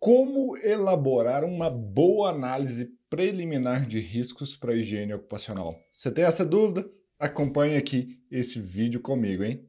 Como elaborar uma boa análise preliminar de riscos para higiene ocupacional? Você tem essa dúvida? Acompanhe aqui esse vídeo comigo, hein?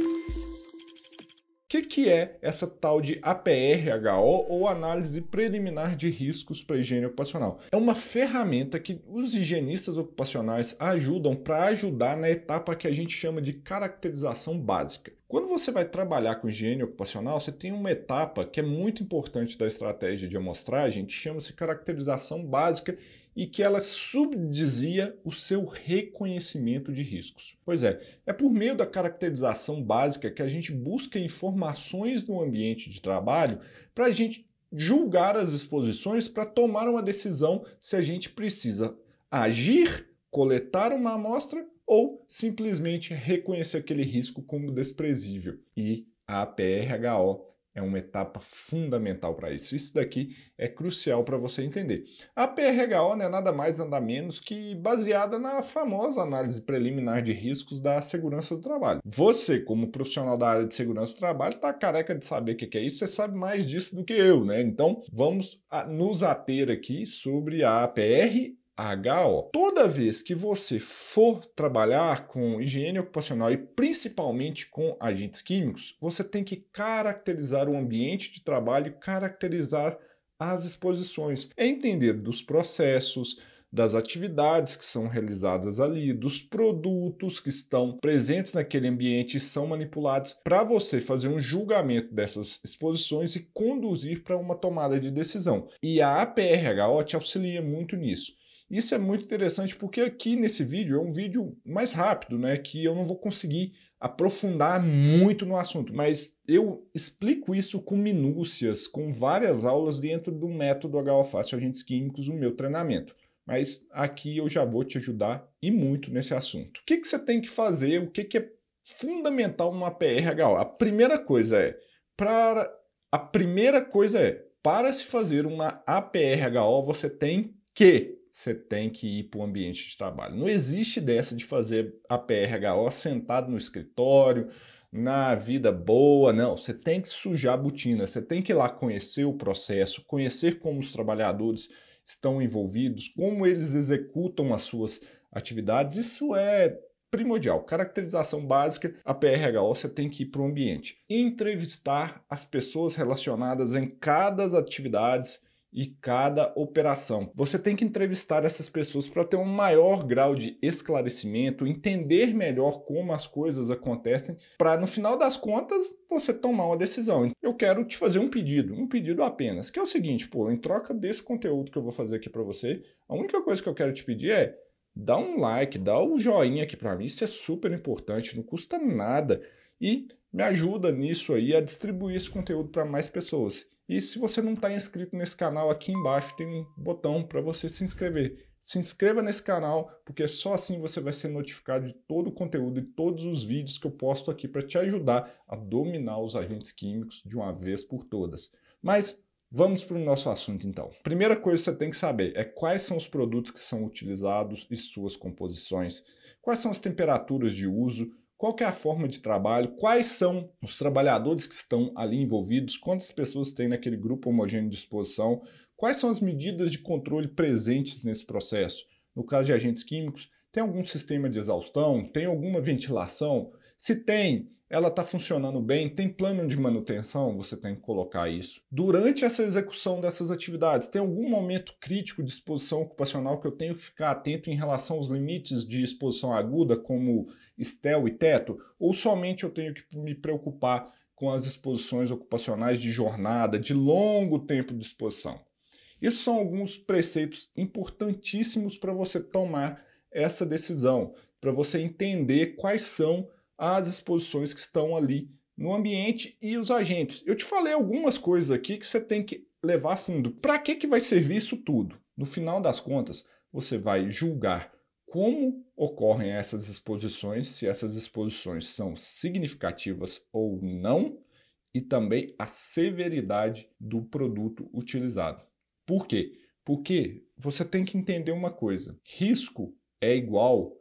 O que, que é essa tal de APRHO ou análise preliminar de riscos para higiene ocupacional? É uma ferramenta que os higienistas ocupacionais ajudam para ajudar na etapa que a gente chama de caracterização básica. Quando você vai trabalhar com higiene ocupacional, você tem uma etapa que é muito importante da estratégia de amostragem, que chama-se caracterização básica e que ela subdizia o seu reconhecimento de riscos. Pois é, é por meio da caracterização básica que a gente busca informações no ambiente de trabalho para a gente julgar as exposições para tomar uma decisão se a gente precisa agir, coletar uma amostra ou simplesmente reconhecer aquele risco como desprezível. E a PRHO é uma etapa fundamental para isso. Isso daqui é crucial para você entender. A PRHO não é nada mais nada menos que baseada na famosa análise preliminar de riscos da segurança do trabalho. Você, como profissional da área de segurança do trabalho, está careca de saber o que é isso, você sabe mais disso do que eu, né? Então vamos nos ater aqui sobre a APR HO, toda vez que você for trabalhar com higiene ocupacional e principalmente com agentes químicos, você tem que caracterizar o ambiente de trabalho, caracterizar as exposições, é entender dos processos, das atividades que são realizadas ali, dos produtos que estão presentes naquele ambiente e são manipulados, para você fazer um julgamento dessas exposições e conduzir para uma tomada de decisão. E a APRHO te auxilia muito nisso. Isso é muito interessante porque aqui nesse vídeo é um vídeo mais rápido, né? Que eu não vou conseguir aprofundar muito no assunto, mas eu explico isso com minúcias, com várias aulas dentro do método HOFAST Agentes Químicos, o meu treinamento. Mas aqui eu já vou te ajudar e muito nesse assunto. O que, que você tem que fazer? O que, que é fundamental numa PRHO? A primeira coisa é para a primeira coisa é para se fazer uma APRHO você tem que você tem que ir para o ambiente de trabalho. Não existe dessa de fazer a PRHO sentado no escritório, na vida boa, não. Você tem que sujar a botina, você tem que ir lá conhecer o processo, conhecer como os trabalhadores estão envolvidos, como eles executam as suas atividades. Isso é primordial. Caracterização básica, a PRHO você tem que ir para o ambiente. Entrevistar as pessoas relacionadas em cada atividades e cada operação. Você tem que entrevistar essas pessoas para ter um maior grau de esclarecimento, entender melhor como as coisas acontecem, para no final das contas você tomar uma decisão. Eu quero te fazer um pedido, um pedido apenas, que é o seguinte, pô, em troca desse conteúdo que eu vou fazer aqui para você, a única coisa que eu quero te pedir é dá um like, dá um joinha aqui para mim, isso é super importante, não custa nada e me ajuda nisso aí a distribuir esse conteúdo para mais pessoas. E se você não está inscrito nesse canal, aqui embaixo tem um botão para você se inscrever. Se inscreva nesse canal, porque só assim você vai ser notificado de todo o conteúdo e todos os vídeos que eu posto aqui para te ajudar a dominar os agentes químicos de uma vez por todas. Mas Vamos para o nosso assunto então. Primeira coisa que você tem que saber é quais são os produtos que são utilizados e suas composições, quais são as temperaturas de uso, qual é a forma de trabalho? Quais são os trabalhadores que estão ali envolvidos? Quantas pessoas tem naquele grupo homogêneo de exposição? Quais são as medidas de controle presentes nesse processo? No caso de agentes químicos, tem algum sistema de exaustão? Tem alguma ventilação? Se tem, ela está funcionando bem, tem plano de manutenção, você tem que colocar isso. Durante essa execução dessas atividades, tem algum momento crítico de exposição ocupacional que eu tenho que ficar atento em relação aos limites de exposição aguda, como estel e teto, ou somente eu tenho que me preocupar com as exposições ocupacionais de jornada, de longo tempo de exposição? esses são alguns preceitos importantíssimos para você tomar essa decisão, para você entender quais são as exposições que estão ali no ambiente e os agentes. Eu te falei algumas coisas aqui que você tem que levar a fundo. Para que, que vai servir isso tudo? No final das contas, você vai julgar como ocorrem essas exposições, se essas exposições são significativas ou não, e também a severidade do produto utilizado. Por quê? Porque você tem que entender uma coisa: risco é igual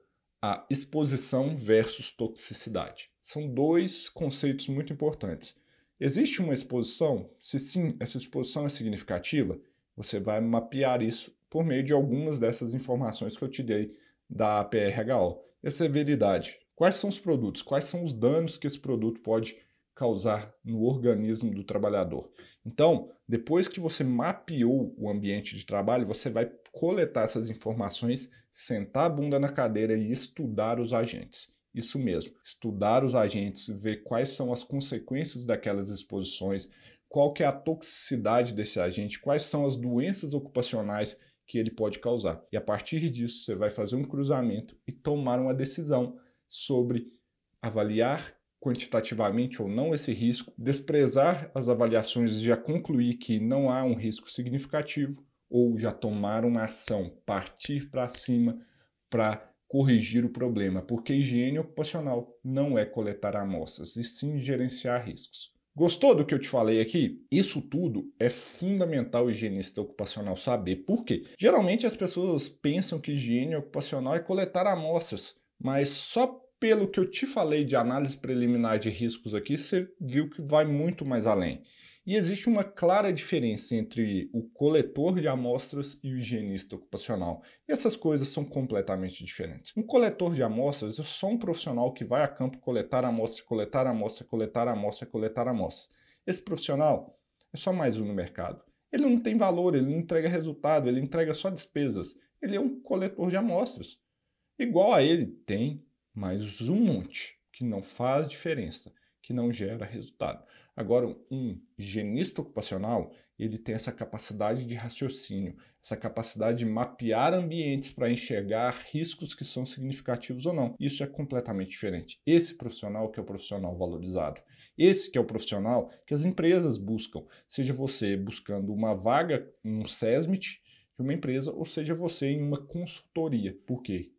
a exposição versus toxicidade. São dois conceitos muito importantes. Existe uma exposição? Se sim, essa exposição é significativa, você vai mapear isso por meio de algumas dessas informações que eu te dei da PRHO. E a severidade. Quais são os produtos? Quais são os danos que esse produto pode causar no organismo do trabalhador. Então, depois que você mapeou o ambiente de trabalho, você vai coletar essas informações, sentar a bunda na cadeira e estudar os agentes. Isso mesmo, estudar os agentes, ver quais são as consequências daquelas exposições, qual que é a toxicidade desse agente, quais são as doenças ocupacionais que ele pode causar. E a partir disso, você vai fazer um cruzamento e tomar uma decisão sobre avaliar quantitativamente ou não esse risco, desprezar as avaliações e já concluir que não há um risco significativo, ou já tomar uma ação, partir para cima para corrigir o problema, porque higiene ocupacional não é coletar amostras, e sim gerenciar riscos. Gostou do que eu te falei aqui? Isso tudo é fundamental o higienista ocupacional saber. Por quê? Geralmente as pessoas pensam que higiene ocupacional é coletar amostras, mas só pelo que eu te falei de análise preliminar de riscos aqui, você viu que vai muito mais além. E existe uma clara diferença entre o coletor de amostras e o higienista ocupacional. E essas coisas são completamente diferentes. Um coletor de amostras é só um profissional que vai a campo coletar amostra, coletar amostra, coletar amostra, coletar amostra. Esse profissional é só mais um no mercado. Ele não tem valor, ele não entrega resultado, ele entrega só despesas. Ele é um coletor de amostras. Igual a ele, tem mas um monte que não faz diferença, que não gera resultado. Agora, um higienista ocupacional, ele tem essa capacidade de raciocínio, essa capacidade de mapear ambientes para enxergar riscos que são significativos ou não. Isso é completamente diferente. Esse profissional que é o profissional valorizado, esse que é o profissional que as empresas buscam, seja você buscando uma vaga, um SESMIT de uma empresa, ou seja você em uma consultoria. Por quê?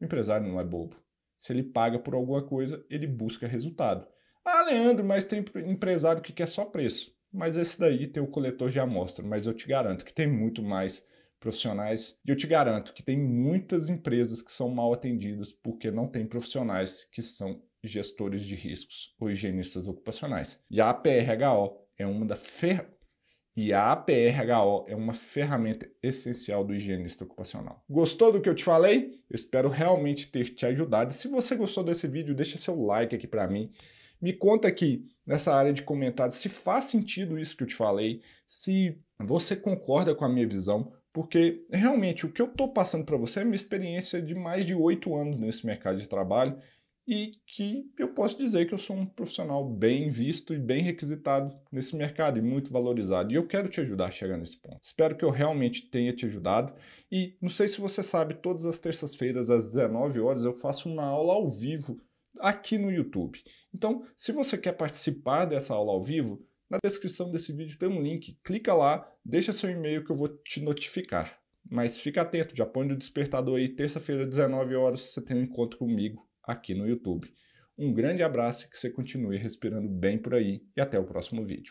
O empresário não é bobo. Se ele paga por alguma coisa, ele busca resultado. Ah, Leandro, mas tem empresário que quer só preço. Mas esse daí tem o coletor de amostra. Mas eu te garanto que tem muito mais profissionais. E eu te garanto que tem muitas empresas que são mal atendidas porque não tem profissionais que são gestores de riscos ou higienistas ocupacionais. E a PRHO é uma da fer e a APRHO é uma ferramenta essencial do higienista ocupacional. Gostou do que eu te falei? Espero realmente ter te ajudado. Se você gostou desse vídeo, deixa seu like aqui para mim. Me conta aqui nessa área de comentários se faz sentido isso que eu te falei, se você concorda com a minha visão, porque realmente o que eu estou passando para você é minha experiência de mais de oito anos nesse mercado de trabalho e que eu posso dizer que eu sou um profissional bem visto e bem requisitado nesse mercado e muito valorizado. E eu quero te ajudar a chegar nesse ponto. Espero que eu realmente tenha te ajudado. E não sei se você sabe, todas as terças-feiras às 19 horas eu faço uma aula ao vivo aqui no YouTube. Então, se você quer participar dessa aula ao vivo, na descrição desse vídeo tem um link. Clica lá, deixa seu e-mail que eu vou te notificar. Mas fica atento, já põe o despertador aí, terça-feira, 19 horas, você tem um encontro comigo aqui no YouTube. Um grande abraço e que você continue respirando bem por aí e até o próximo vídeo.